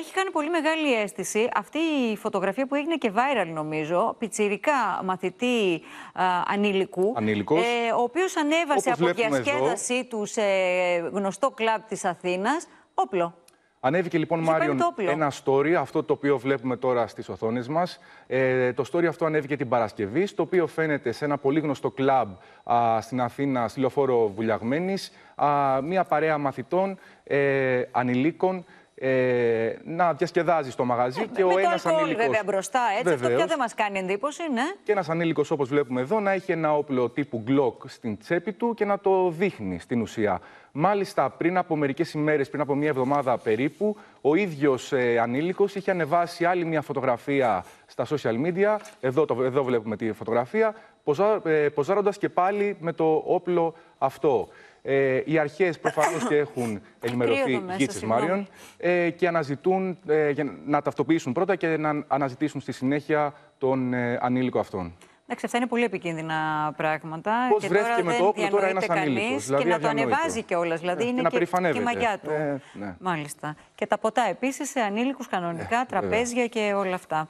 έχει κάνει πολύ μεγάλη αίσθηση αυτή η φωτογραφία που έγινε και viral, νομίζω. Πιτσιρικά μαθητή ανήλικου. Ε, ο οποίος ανέβασε Όπως από διασκέδασή τους σε γνωστό κλαμπ της Αθήνας όπλο. Ανέβηκε λοιπόν Μάριον ένα story, αυτό το οποίο βλέπουμε τώρα στις οθόνες μας. Ε, το story αυτό ανέβηκε την Παρασκευή, στο οποίο φαίνεται σε ένα πολύ γνωστό κλαμπ στην Αθήνα, στη Λεωφόρο Βουλιαγμένης, α, μια παρέα μαθητών, ε, ανηλίκων, ε, να διασκεδάζεις στο μαγαζί. Ε, και με ο ένα ανήλικος. βέβαια μπροστά, έτσι. Βεβαίως. Αυτό πια δεν μας κάνει εντύπωση, ναι. Και ένας ανήλικος, όπως βλέπουμε εδώ, να έχει ένα όπλο τύπου Glock στην τσέπη του και να το δείχνει στην ουσία. Μάλιστα, πριν από μερικές ημέρες, πριν από μία εβδομάδα περίπου, ο ίδιος ε, ανήλικος είχε ανεβάσει άλλη μία φωτογραφία στα social media. Εδώ, εδώ βλέπουμε τη φωτογραφία. Ποζά, ε, ποζάροντας και πάλι με το όπλο αυτό. Ε, οι αρχές προφανώς και έχουν ενημερωθεί γη τη Μάριον ε, και αναζητούν ε, για να ταυτοποιήσουν πρώτα και να αναζητήσουν στη συνέχεια τον ε, ανήλικο αυτόν. Εντάξει, αυτά είναι πολύ επικίνδυνα πράγματα. Πώς βρέθηκε με το όπλο τώρα ένας ανήλικος. Δηλαδή και να το ανεβάζει κιόλας. Δηλαδή ε, είναι και, η μαγιά του. Ναι. Μάλιστα. Και τα ποτά επίσης σε ανήλικους κανονικά, τραπέζια και όλα αυτά.